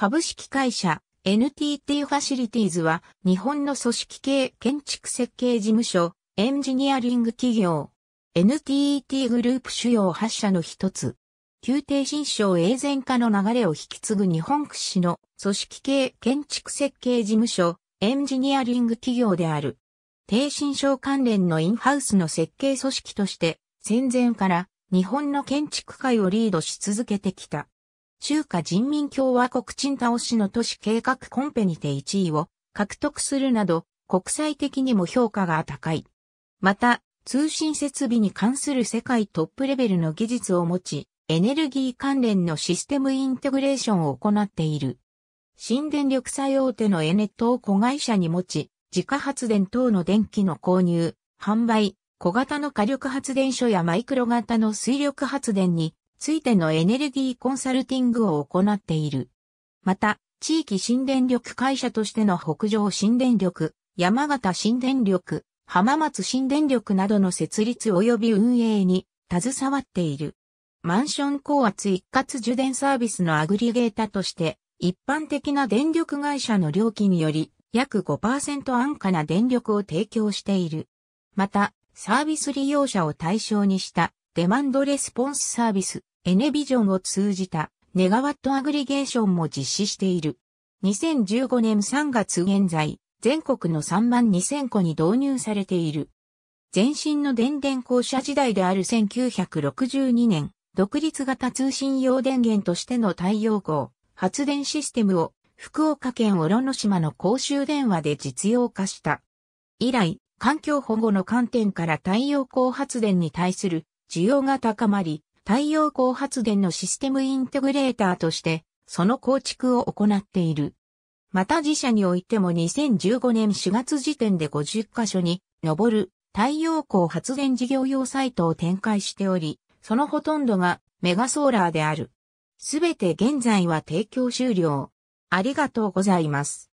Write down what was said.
株式会社 NTT ファシリティーズは日本の組織系建築設計事務所、エンジニアリング企業、NTT グループ主要8社の一つ。宮廷新章永全化の流れを引き継ぐ日本屈指の組織系建築設計事務所、エンジニアリング企業である。低新章関連のインハウスの設計組織として、戦前から日本の建築界をリードし続けてきた。中華人民共和国鎮倒しの都市計画コンペにて1位を獲得するなど、国際的にも評価が高い。また、通信設備に関する世界トップレベルの技術を持ち、エネルギー関連のシステムインテグレーションを行っている。新電力最大手のエネットを子会社に持ち、自家発電等の電気の購入、販売、小型の火力発電所やマイクロ型の水力発電についてのエネルギーコンサルティングを行っている。また、地域新電力会社としての北上新電力、山形新電力、浜松新電力などの設立及び運営に携わっている。マンション高圧一括受電サービスのアグリゲータとして、一般的な電力会社の料金より約5%安価な電力を提供している。また、サービス利用者を対象にしたデマンドレスポンスサービス、エネビジョンを通じたネガワットアグリゲーションも実施している。2015年3月現在、全国の3万2000個に導入されている。前身の電電公社時代である1962年、独立型通信用電源としての太陽光発電システムを福岡県小野島の公衆電話で実用化した。以来、環境保護の観点から太陽光発電に対する需要が高まり、太陽光発電のシステムインテグレーターとして、その構築を行っている。また自社においても2015年4月時点で50カ所に上る太陽光発電事業用サイトを展開しており、そのほとんどがメガソーラーである。すべて現在は提供終了。ありがとうございます。